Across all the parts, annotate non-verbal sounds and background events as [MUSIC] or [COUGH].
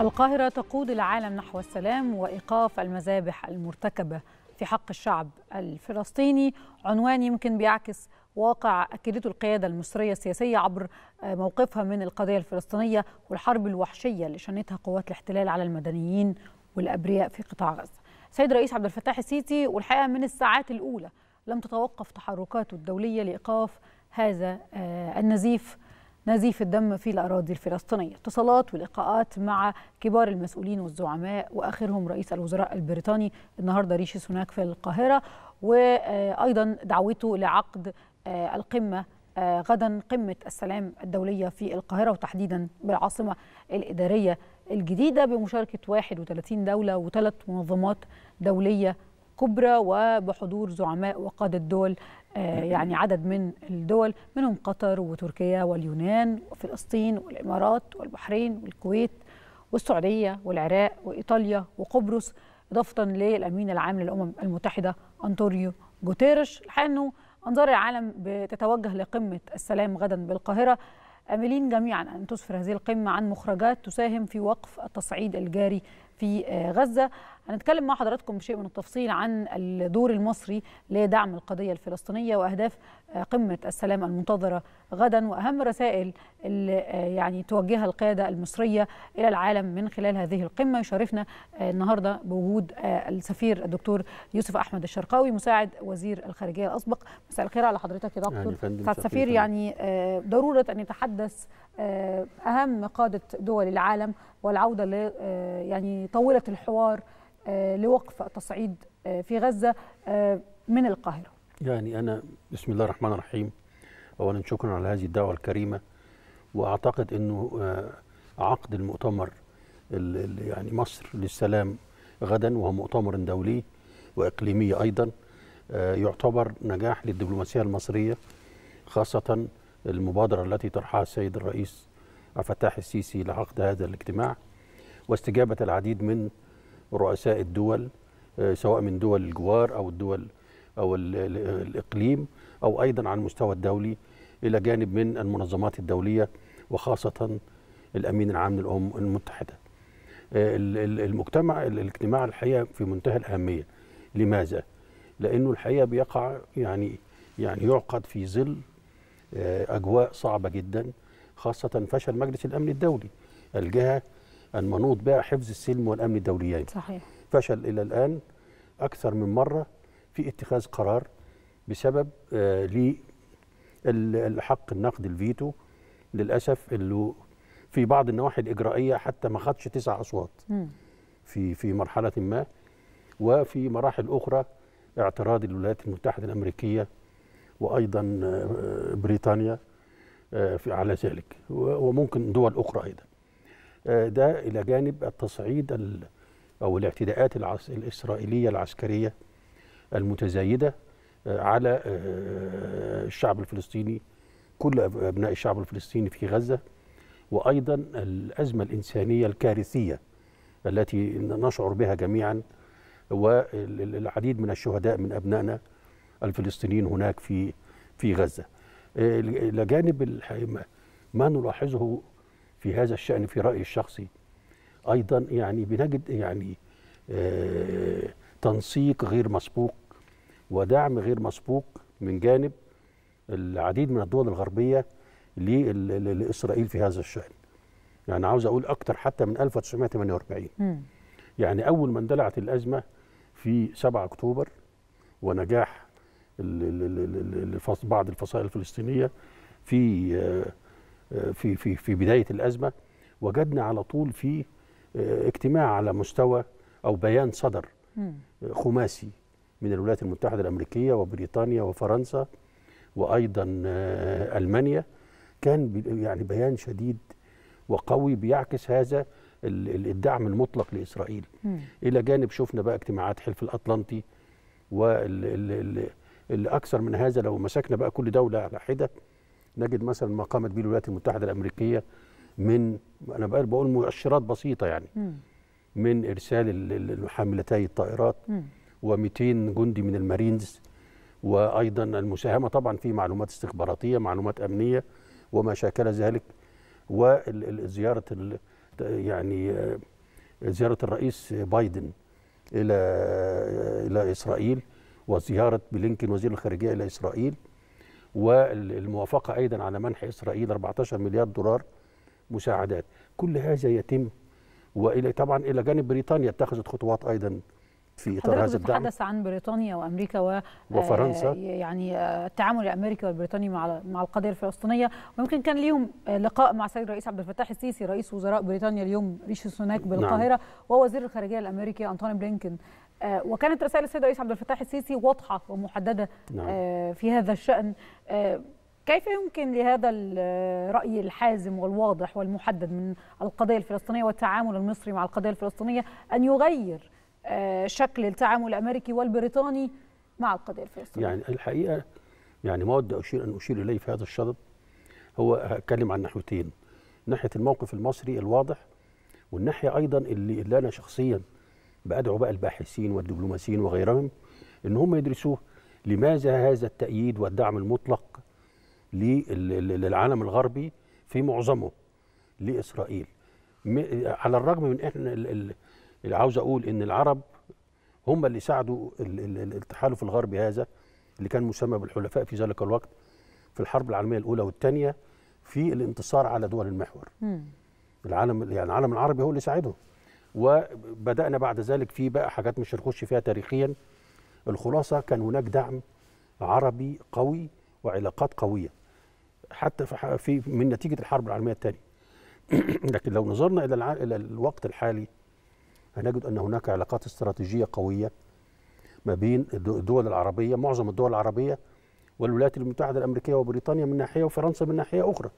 القاهرة تقود العالم نحو السلام وإيقاف المذابح المرتكبة في حق الشعب الفلسطيني عنوان يمكن بيعكس واقع أكدته القيادة المصرية السياسية عبر آه، موقفها من القضية الفلسطينية والحرب الوحشية اللي شنتها قوات الاحتلال على المدنيين والأبرياء في قطاع غزة سيد رئيس عبد الفتاح السيسي والحقيقة من الساعات الأولى لم تتوقف تحركاته الدولية لإيقاف هذا آه، النزيف نزيف الدم في الأراضي الفلسطينية اتصالات ولقاءات مع كبار المسؤولين والزعماء وآخرهم رئيس الوزراء البريطاني النهاردة ريشيس هناك في القاهرة وأيضا دعوته لعقد آه، القمة آه، غدا قمة السلام الدولية في القاهرة وتحديدا بالعاصمة الإدارية الجديدة بمشاركة 31 دولة وثلاث منظمات دولية كبرى وبحضور زعماء وقادة دول آه، [LAUGHS] يعني عدد من الدول منهم قطر وتركيا واليونان وفلسطين والإمارات والبحرين والكويت والسعودية والعراق وإيطاليا وقبرص إضافة للأمين العام للأمم المتحدة أنطوريو جوتيرش الحقيقة أنه أنظار العالم بتتوجه لقمة السلام غدا بالقاهرة آملين جميعا أن تسفر هذه القمة عن مخرجات تساهم في وقف التصعيد الجاري في آه، غزه هنتكلم مع حضراتكم بشيء من التفصيل عن الدور المصري لدعم القضيه الفلسطينيه واهداف آه، قمه السلام المنتظره غدا واهم الرسائل اللي آه، يعني توجهها القياده المصريه الى العالم من خلال هذه القمه يشرفنا النهارده بوجود السفير الدكتور يوسف احمد الشرقاوي مساعد وزير الخارجيه الاسبق مساء الخير على حضرتك يا دكتور يعني سفير السفير يعني ضروره ان يتحدث اهم قاده دول العالم والعوده ل آه، يعني طاوله الحوار آه، لوقف التصعيد آه، في غزه من القاهره. يعني انا بسم الله الرحمن الرحيم اولا شكرا على هذه الدعوه الكريمه واعتقد انه عقد المؤتمر يعني مصر للسلام غدا وهو مؤتمر دولي واقليمي ايضا يعتبر نجاح للدبلوماسيه المصريه خاصه المبادره التي طرحها السيد الرئيس فتاح السيسي لعقد هذا الاجتماع واستجابة العديد من رؤساء الدول آه، سواء من دول الجوار أو الدول أو الإقليم أو أيضا على المستوى الدولي إلى جانب من المنظمات الدولية وخاصة الأمين العام للأمم المتحدة آه، المجتمع الاجتماع الحقيقة في منتهى الأهمية لماذا؟ لأنه الحقيقة بيقع يعني يعني يعقد في ظل آه، أجواء صعبة جدا خاصة فشل مجلس الأمن الدولي الجهة المنوط بها حفظ السلم والأمن الدوليين صحيح. فشل إلى الآن أكثر من مرة في اتخاذ قرار بسبب آه الحق النقد الفيتو للأسف اللي في بعض النواحي الإجرائية حتى ما خدش تسع أصوات في في مرحلة ما وفي مراحل أخرى اعتراض الولايات المتحدة الأمريكية وأيضا آه، بريطانيا آه، على ذلك وممكن دول أخرى أيضا آه، ده إلى جانب التصعيد أو الاعتداءات الإسرائيلية العسكرية المتزايدة آه، على الشعب الفلسطيني كل أبناء الشعب الفلسطيني في غزة وأيضا الأزمة الإنسانية الكارثية التي نشعر بها جميعا والعديد من الشهداء من أبنائنا الفلسطينيين هناك في في غزة الى جانب ما نلاحظه في هذا الشان في رايي الشخصي ايضا يعني بنجد يعني آه، تنسيق غير مسبوق ودعم غير مسبوق من جانب العديد من الدول الغربيه لاسرائيل في هذا الشان يعني عاوز اقول اكتر حتى من 1948 يعني اول ما اندلعت الازمه في 7 اكتوبر ونجاح بعض الفصائل الفلسطينيه في آه، في في في بدايه الازمه وجدنا على طول في آه، اجتماع على مستوى او بيان صدر آه، خماسي من الولايات المتحده الامريكيه وبريطانيا وفرنسا وايضا المانيا كان يعني بيان شديد وقوي بيعكس هذا الدعم المطلق لاسرائيل الى جانب شفنا بقى اجتماعات حلف الاطلنطي وال اللي أكثر من هذا لو مسكنا بقى كل دولة على حدة نجد مثلا ما قامت به الولايات المتحدة الأمريكية من أنا بقول مؤشرات بسيطة يعني من إرسال حاملتي الطائرات و200 جندي من المارينز وأيضا المساهمة طبعا في معلومات استخباراتية معلومات أمنية وما شاكل ذلك وزيارة يعني آه، زيارة الرئيس بايدن إلى آه، إلى إسرائيل وزيارة بلينكين وزير الخارجية إلى إسرائيل والموافقة أيضا على منح إسرائيل 14 مليار دولار مساعدات كل هذا يتم والى طبعا الى جانب بريطانيا اتخذت خطوات ايضا في اطار هذا الدعم حدث عن بريطانيا وامريكا و آه، وفرنسا يعني آه، التعامل الامريكي والبريطاني مع مع القضيه الفلسطينيه ويمكن كان ليهم آه، لقاء مع السيد الرئيس عبد الفتاح السيسي رئيس وزراء بريطانيا اليوم ريشي سوناك نعم. بالقاهره نعم. ووزير الخارجيه الامريكي انطوني بلينكن آه، وكانت رسائل السيد رئيس عبد الفتاح السيسي واضحه ومحدده نعم. آه، في هذا الشان آه، كيف يمكن لهذا الرأي الحازم والواضح والمحدد من القضية الفلسطينية والتعامل المصري مع القضية الفلسطينية أن يغير شكل التعامل الأمريكي والبريطاني مع القضية الفلسطينية يعني الحقيقة يعني ما ودي أشير أن أشير إليه في هذا الشرط هو هتكلم عن ناحيتين ناحية الموقف المصري الواضح والناحية أيضا اللي, اللي أنا شخصيا بأدعو بقى الباحثين والدبلوماسيين وغيرهم إن هم يدرسوه لماذا هذا التأييد والدعم المطلق للعالم الغربي في معظمه لإسرائيل على الرغم من إحنا عاوز أقول إن العرب هم اللي ساعدوا التحالف الغربي هذا اللي كان مسمى بالحلفاء في ذلك الوقت في الحرب العالميه الاولى والثانيه في الانتصار على دول المحور. مم. العالم يعني العالم العربي هو اللي ساعدهم. وبدانا بعد ذلك في بقى حاجات مش هنخش فيها تاريخيا الخلاصه كان هناك دعم عربي قوي وعلاقات قويه حتى في من نتيجه الحرب العالميه الثانيه [CLEARS THROAT] لكن لو نظرنا الى الع... الى الوقت الحالي هنجد ان هناك علاقات استراتيجيه قويه ما بين الدول العربيه معظم الدول العربيه والولايات المتحده الامريكيه وبريطانيا من ناحيه وفرنسا من ناحيه اخرى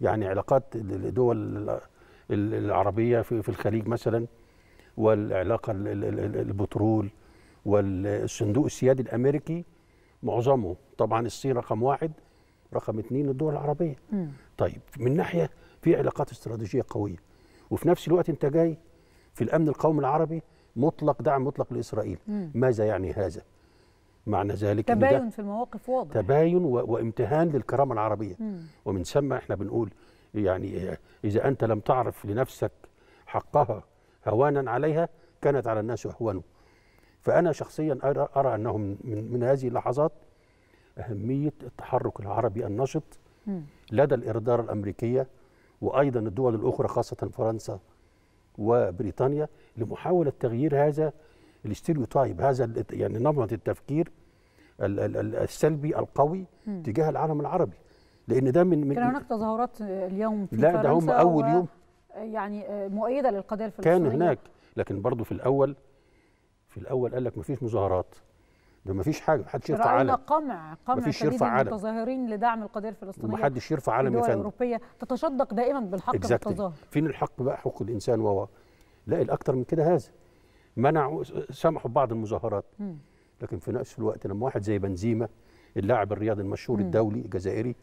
يعني علاقات الدول العربيه في الخليج مثلا والعلاقه البترول والصندوق السيادي الامريكي معظمه طبعا الصين رقم واحد رقم اثنين الدول العربيه طيب من ناحيه في علاقات استراتيجيه قويه وفي نفس الوقت انت جاي في الامن القومي العربي مطلق دعم مطلق لاسرائيل ماذا يعني هذا معنى ذلك تباين في المواقف واضح تباين و... وامتهان للكرامه العربيه مم. ومن ثم احنا بنقول يعني إذا أنت لم تعرف لنفسك حقها هوانا عليها كانت على الناس أهوانه فأنا شخصيا أرى, أرى أنه من, من هذه اللحظات أهمية التحرك العربي النشط لدى الإدارة الأمريكية وأيضا الدول الأخرى خاصة فرنسا وبريطانيا لمحاولة تغيير هذا الاستيريوتايب هذا يعني نمط التفكير السلبي القوي تجاه العالم العربي لان ده من, من كان هناك تظاهرات اليوم في لا ده هم اول يوم يعني آه، مؤيده للقضيه الفلسطينيه كان هناك لكن برضه في الاول في الاول قال لك مفيش مظاهرات ده مفيش حاجه محدش يرفع علم رأينا قمع قمع مفيش يرفع علم المتظاهرين لدعم القضيه الفلسطينيه محدش يرفع علم يا فندم الأوروبية تتشدق دائما بالحق exactly. التظاهر فين الحق بقى حقوق الانسان و لا الاكثر من كده هذا منعوا سمحوا ببعض المظاهرات لكن في نفس الوقت لما واحد زي بنزيما اللاعب الرياضي المشهور الدولي الجزائري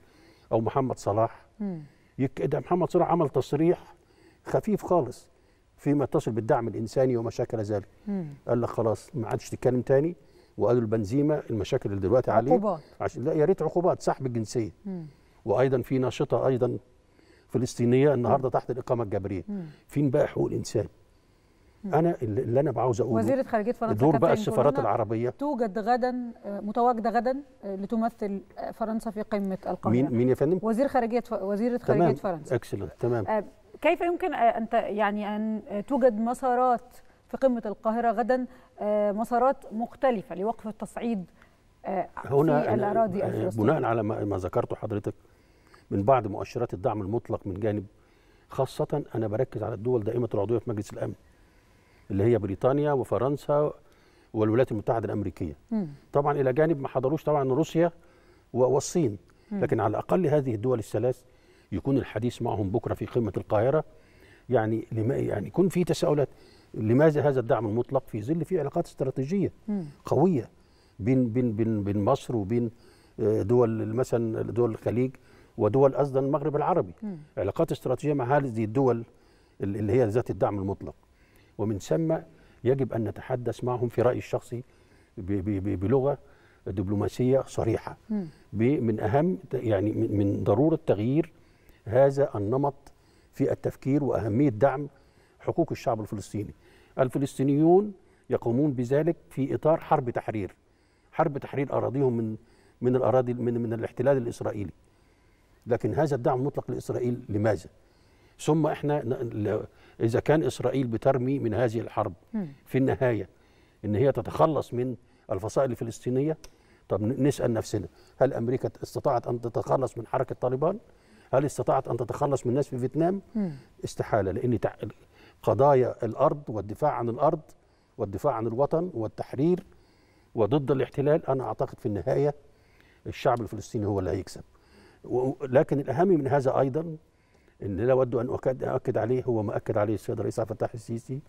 او محمد صلاح ده محمد صلاح عمل تصريح خفيف خالص فيما يتصل بالدعم الانساني وما ذلك قال لك خلاص ما عادش تتكلم تاني وقالوا البنزيمه المشاكل اللي دلوقتي عليه عقوبات عشان لا يا ريت عقوبات سحب الجنسيه مم. وايضا في ناشطه ايضا فلسطينيه النهارده مم. تحت الاقامه الجبريه فين بقى حقوق الانسان انا اللي انا عاوز اقوله وزيره خارجيه فرنسا دور بقى السفارات العربيه توجد غدا متواجده غدا آه، لتمثل فرنسا في قمه القاهره مين مين يا فندم وزير خارجيه وزيره خارجيه تمام. فرنسا اكسلنت تمام آه، كيف يمكن آه، ان يعني ان توجد مسارات في قمه القاهره غدا مسارات مختلفه لوقف التصعيد هنا في الاراضي الفلسطينيه بناء على ما ذكرته حضرتك من بعض مؤشرات الدعم المطلق من جانب خاصه انا بركز على الدول دائمه العضويه في مجلس الامن اللي هي بريطانيا وفرنسا والولايات المتحده الامريكيه مم. طبعا الى جانب ما حضروش طبعا روسيا والصين مم. لكن على الاقل هذه الدول الثلاث يكون الحديث معهم بكره في قمه القاهره يعني لما يعني يكون في تساؤلات لماذا هذا الدعم المطلق في ظل في علاقات استراتيجيه مم. قويه بين بين بين بين مصر وبين آه، دول مثلا دول الخليج ودول اصلا المغرب العربي مم. علاقات استراتيجيه مع هذه الدول اللي هي ذات الدعم المطلق ومن ثم يجب أن نتحدث معهم في رأيي الشخصي بلغة دبلوماسية صريحة من أهم يعني من ضرورة تغيير هذا النمط في التفكير وأهمية دعم حقوق الشعب الفلسطيني الفلسطينيون يقومون بذلك في إطار حرب تحرير حرب تحرير أراضيهم من من الأراضي من, من الاحتلال الإسرائيلي لكن هذا الدعم المطلق لإسرائيل لماذا؟ ثم احنا اذا كان اسرائيل بترمي من هذه الحرب في النهايه ان هي تتخلص من الفصائل الفلسطينيه طب نسال نفسنا هل امريكا استطاعت ان تتخلص من حركه طالبان؟ هل استطاعت ان تتخلص من الناس في فيتنام؟ استحاله لان قضايا الارض والدفاع عن الارض والدفاع عن الوطن والتحرير وضد الاحتلال انا اعتقد في النهايه الشعب الفلسطيني هو اللي هيكسب لكن الاهم من هذا ايضا إن لا أود أن اؤكد أؤكد عليه هو ما أكد عليه السيد الرئيس عبد الفتاح السيسي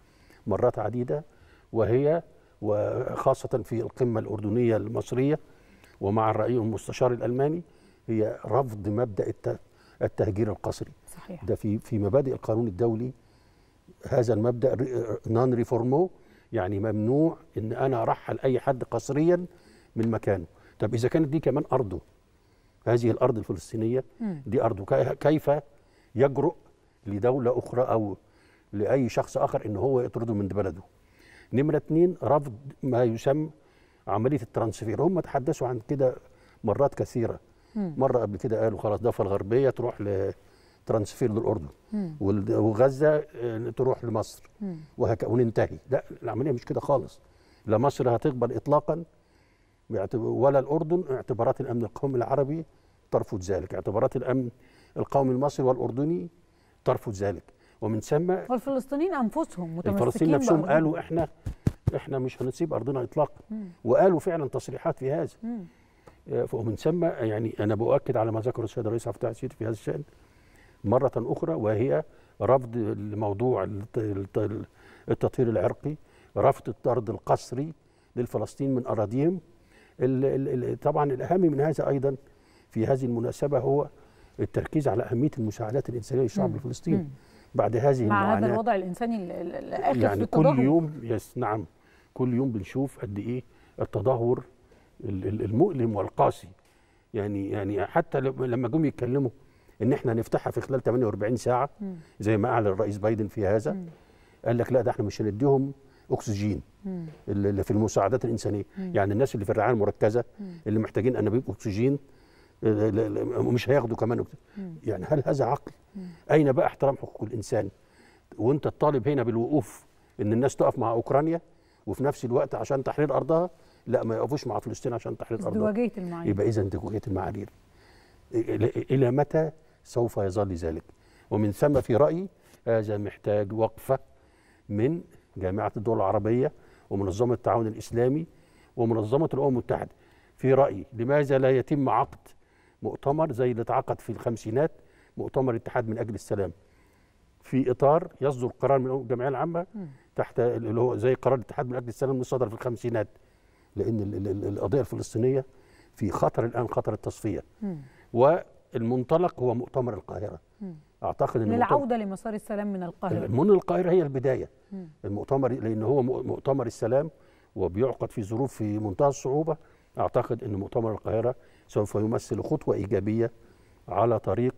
مرات عديدة وهي وخاصة في القمة الأردنية المصرية ومع الراي المستشار الألماني هي رفض مبدأ التهجير القسري صحيح. ده في في مبادئ القانون الدولي هذا المبدأ نون ريفورمو يعني ممنوع إن أنا أرحل أي حد قسريا من مكانه طب إذا كانت دي كمان أرضه هذه الأرض الفلسطينية دي أرضه كيف يجرؤ لدولة أخرى أو لأي شخص آخر إن هو يطرده من بلده نمرة اتنين رفض ما يسمى عملية الترانسفير هم تحدثوا عن كده مرات كثيرة مم. مرة قبل كده قالوا خلاص ضفة الغربية تروح لترانسفير للأردن وغزة آه، تروح لمصر وهكذا وننتهي لا العملية مش كده خالص لا مصر هتقبل إطلاقا ولا الأردن اعتبارات الأمن القومي العربي ترفض ذلك اعتبارات الأمن القومي المصري والأردني ترفض ذلك ومن ثم والفلسطينيين أنفسهم متمسكين الفلسطينيين نفسهم قالوا إحنا إحنا مش هنسيب أرضنا إطلاقا وقالوا فعلا تصريحات في هذا آه، ومن ثم يعني أنا بؤكد على ما ذكر السيد الرئيس عبد الفتاح السيسي في هذا الشأن مرة أخرى وهي رفض الموضوع التطهير العرقي رفض الطرد القسري للفلسطين من أراضيهم طبعا الأهم من هذا أيضا في هذه المناسبة هو التركيز على اهميه المساعدات الانسانيه للشعب الفلسطيني بعد هذه مع المعاناه مع هذا الوضع الانساني الاخر يعني كل يوم يس نعم كل يوم بنشوف قد ايه التدهور المؤلم والقاسي يعني يعني حتى لما جم يتكلموا ان احنا هنفتحها في خلال 48 ساعه زي ما اعلن الرئيس بايدن في هذا قال لك لا ده احنا مش هنديهم اكسجين اللي في المساعدات الانسانيه يعني الناس اللي في الرعايه المركزه اللي محتاجين انابيب اكسجين مش هياخدوا كمان يعني هل هذا عقل؟ اين بقى احترام حقوق الانسان؟ وانت الطالب هنا بالوقوف ان الناس تقف مع اوكرانيا وفي نفس الوقت عشان تحرير ارضها لا ما يقفوش مع فلسطين عشان تحرير ارضها ازدواجيه المعايير يبقى اذا ازدواجيه المعايير الى متى سوف يظل ذلك؟ ومن ثم في رايي هذا محتاج وقفه من جامعه الدول العربيه ومنظمه التعاون الاسلامي ومنظمه الامم المتحده في رايي لماذا لا يتم عقد مؤتمر زي اللي اتعقد في الخمسينات مؤتمر اتحاد من اجل السلام في اطار يصدر قرار من الجمعيه العامه تحت اللي هو زي قرار الاتحاد من اجل السلام اللي صدر في الخمسينات لان القضيه الفلسطينيه في خطر الان خطر التصفيه والمنطلق هو مؤتمر القاهره اعتقد ان للعوده لمسار السلام من القاهره من القاهره هي البدايه المؤتمر لان هو مؤتمر السلام وبيعقد في ظروف في منتهى الصعوبه اعتقد ان مؤتمر القاهره سوف يمثل خطوة إيجابية على طريق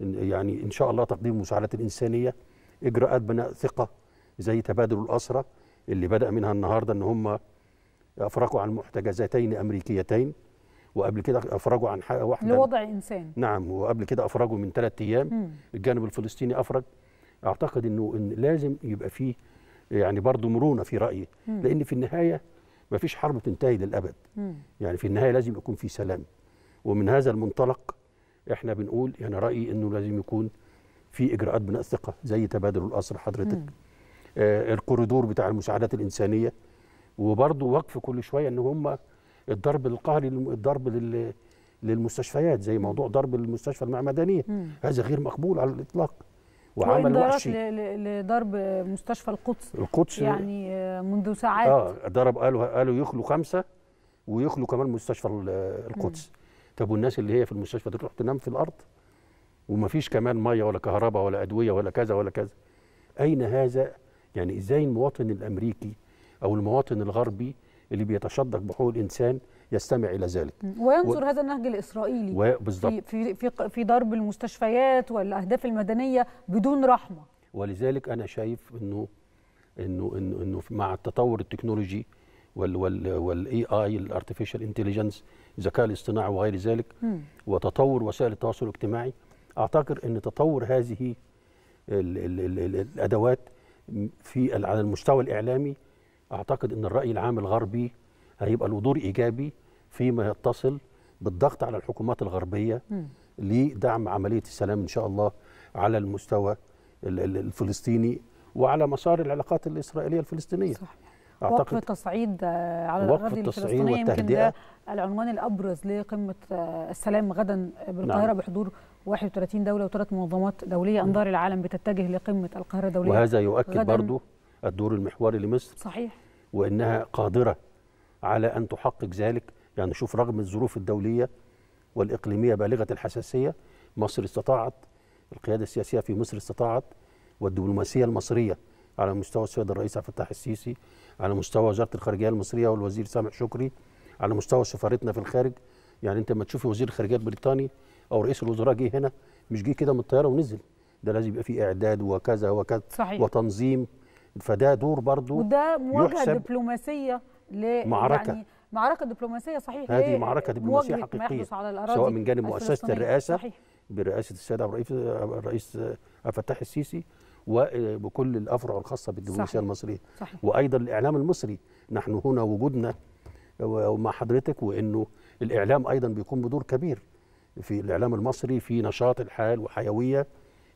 يعني إن شاء الله تقديم المساعدات الإنسانية إجراءات بناء ثقة زي تبادل الأسرة اللي بدأ منها النهاردة إن هم أفرقوا عن محتجزتين أمريكيتين وقبل كده أفرجوا عن حاجة واحدة لوضع إنسان نعم وقبل كده أفرجوا من ثلاث أيام مم. الجانب الفلسطيني أفرج أعتقد إنه إن لازم يبقى فيه يعني برضه مرونة في رأيي مم. لأن في النهاية ما فيش حرب تنتهي للأبد مم. يعني في النهاية لازم يكون في سلام ومن هذا المنطلق احنا بنقول يعني رأيي أنه لازم يكون في إجراءات بناء ثقه زي تبادل الأسر حضرتك آه الكوريدور بتاع المساعدات الإنسانية وبرضه وقف كل شوية أن هم الضرب القهري الضرب لل للمستشفيات زي موضوع ضرب المستشفى المعمدانية مم. هذا غير مقبول على الإطلاق وعمل وحش لضرب مستشفى القدس القدس يعني آه، منذ ساعات اه ضرب قالوا قالوا يخلوا خمسه ويخلوا كمان مستشفى القدس مم. طب والناس اللي هي في المستشفى دي تروح تنام في الارض ومفيش كمان ميه ولا كهرباء ولا ادويه ولا كذا ولا كذا اين هذا يعني ازاي المواطن الامريكي او المواطن الغربي اللي بيتشدق بحقوق الانسان يستمع الى ذلك وينظر و... هذا النهج الاسرائيلي و... في في في ضرب المستشفيات والاهداف المدنيه بدون رحمه ولذلك انا شايف انه انه انه, إنه مع التطور التكنولوجي وال وال والاي اي الارتفيشال انتليجنس الذكاء الاصطناعي وغير ذلك م. وتطور وسائل التواصل الاجتماعي اعتقد ان تطور هذه الـ الـ الـ الـ الادوات في على المستوى الاعلامي اعتقد ان الراي العام الغربي هيبقى له دور ايجابي فيما يتصل بالضغط على الحكومات الغربيه م. لدعم عمليه السلام ان شاء الله على المستوى الفلسطيني وعلى مسار العلاقات الاسرائيليه الفلسطينيه صح. أعتقد وقف التصعيد على الأراضي الفلسطينية يمكن ده العنوان الأبرز لقمة آه، السلام غدا بالقاهرة نعم. بحضور 31 دولة وثلاث منظمات دولية نعم. أنظار العالم بتتجه لقمة القاهرة الدولية وهذا يؤكد برضه الدور المحوري لمصر صحيح وأنها قادرة على أن تحقق ذلك يعني شوف رغم الظروف الدولية والإقليمية بالغة الحساسية مصر استطاعت القيادة السياسية في مصر استطاعت والدبلوماسية المصرية على مستوى السيد الرئيس عبد الفتاح السيسي على مستوى وزارة الخارجية المصرية والوزير سامح شكري على مستوى سفارتنا في الخارج يعني انت لما تشوف وزير الخارجيه البريطاني او رئيس الوزراء جه هنا مش جه كده من الطياره ونزل ده لازم يبقى في اعداد وكذا وكذا صحيح. وتنظيم فده دور برضو وده مواجهه دبلوماسيه ل معركة يعني معركة دبلوماسية صحيح هذه إيه، معركة دبلوماسية حقيقية سواء من جانب مؤسسة الرئاسة صحيح. برئاسة السيد الرئيس الرئيس الفتاح السيسي وبكل آه، الافرع الخاصه بالدبلوماسيه المصريه صحيح. وايضا الاعلام المصري نحن هنا وجودنا ومع حضرتك وانه الاعلام ايضا بيقوم بدور كبير في الاعلام المصري في نشاط الحال وحيويه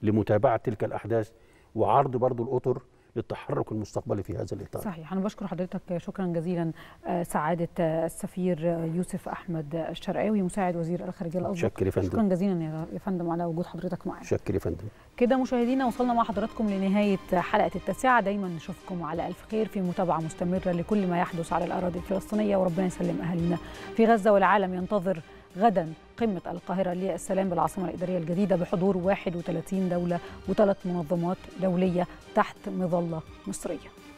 لمتابعه تلك الاحداث وعرض برضو الاطر للتحرك المستقبلي في هذا الاطار. صحيح انا بشكر حضرتك شكرا جزيلا آه، سعاده آه، السفير آه، يوسف احمد الشرقاوي مساعد وزير الخارجيه الاسبق. شكرا يا فندم. شكرا جزيلا يا فندم على وجود حضرتك معنا. شكرا يا فندم. كده مشاهدينا وصلنا مع حضراتكم لنهايه حلقه التاسعه دايما نشوفكم على الف خير في متابعه مستمره لكل ما يحدث على الاراضي الفلسطينيه وربنا يسلم اهالينا في غزه والعالم ينتظر غدا قمة القاهرة للسلام بالعاصمة الإدارية الجديدة بحضور 31 دولة وثلاث منظمات دولية تحت مظلة مصرية